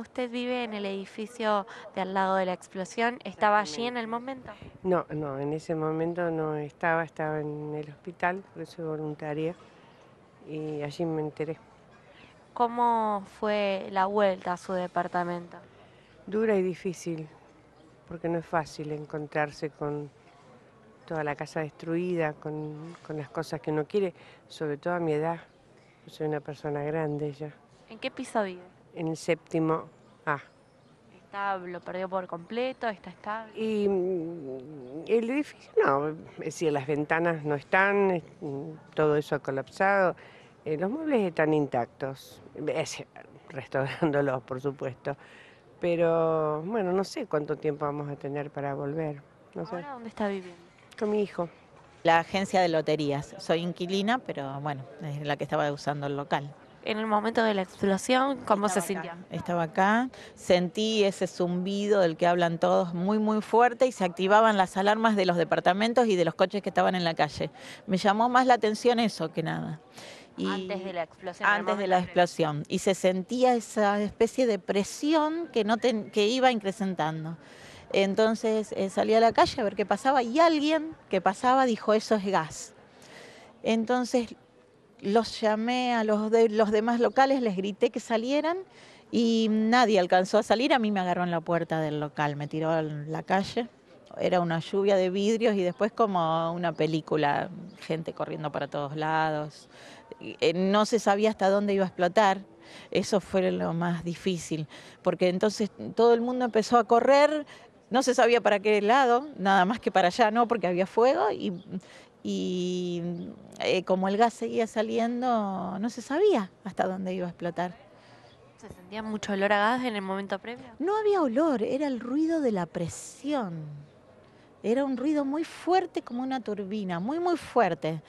¿usted vive en el edificio de al lado de la explosión? ¿Estaba allí en el momento? No, no, en ese momento no estaba, estaba en el hospital, por soy voluntaria y allí me enteré. ¿Cómo fue la vuelta a su departamento? Dura y difícil, porque no es fácil encontrarse con toda la casa destruida, con, las cosas que uno quiere, sobre todo a mi edad. Yo soy una persona grande ya. ¿En qué piso vive? en el séptimo A. Está, lo perdió por completo, está estable. Y mm, el edificio, no, es eh, decir, las ventanas no están, eh, todo eso ha colapsado, eh, los muebles están intactos, es, restaurándolos, por supuesto. Pero bueno, no sé cuánto tiempo vamos a tener para volver. ¿Ahora dónde está viviendo? Con mi hijo. La agencia de loterías. Soy inquilina, pero bueno, es la que estaba usando el local en el momento de la explosión, ¿cómo se sintió? Estaba acá, sentí ese zumbido del que hablan todos muy, muy fuerte y se activaban las alarmas de los departamentos y de los coches que estaban en la calle. Me llamó más la atención eso que nada. Y antes de la explosión. Antes de la explosión. Y se sentía esa especie de presión que, no que iba incrementando. Entonces eh, salí a la calle a ver qué pasaba y alguien que pasaba dijo, eso es gas. Entonces los llamé a los, de, los demás locales, les grité que salieran y nadie alcanzó a salir. A mí me agarró en la puerta del local, me tiró a la calle. Era una lluvia de vidrios y después como una película, gente corriendo para todos lados. Eh, no se sabía hasta dónde iba a explotar. Eso fue lo más difícil, porque entonces todo el mundo empezó a correr, no se sabía para qué lado, nada más que para allá, no, porque había fuego y, y eh, como el gas seguía saliendo, no se sabía hasta dónde iba a explotar. ¿Se sentía mucho olor a gas en el momento previo? No había olor, era el ruido de la presión. Era un ruido muy fuerte como una turbina, muy, muy fuerte.